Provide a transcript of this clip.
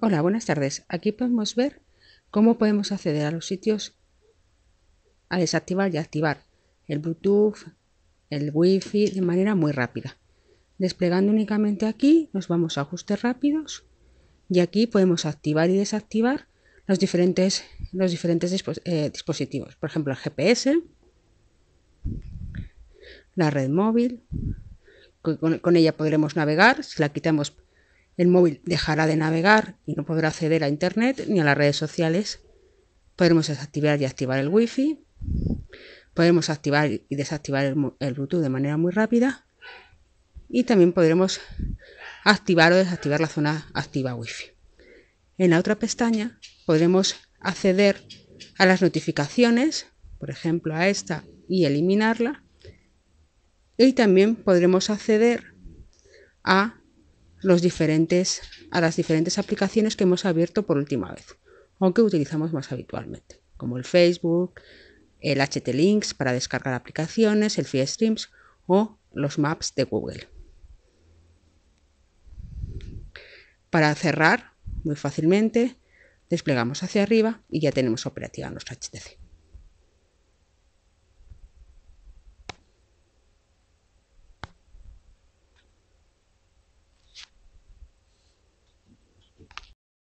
Hola, buenas tardes. Aquí podemos ver cómo podemos acceder a los sitios a desactivar y activar el Bluetooth, el Wi-Fi de manera muy rápida. Desplegando únicamente aquí nos vamos a ajustes rápidos y aquí podemos activar y desactivar los diferentes, los diferentes eh, dispositivos. Por ejemplo, el GPS, la red móvil, con ella podremos navegar, si la quitamos el móvil dejará de navegar y no podrá acceder a Internet ni a las redes sociales. Podremos desactivar y activar el Wi-Fi. Podremos activar y desactivar el, Bluetooth de manera muy rápida. Y también podremos activar o desactivar la zona activa Wi-Fi. En la otra pestaña podremos acceder a las notificaciones, por ejemplo a esta, y eliminarla. Y también podremos acceder a diferentes, a las diferentes aplicaciones que hemos abierto por última vez o que utilizamos más habitualmente, como el Facebook, el HTLinks links para descargar aplicaciones, el FreeStreams o los Maps de Google. Para cerrar, muy fácilmente, desplegamos hacia arriba y ya tenemos operativa nuestra HTC.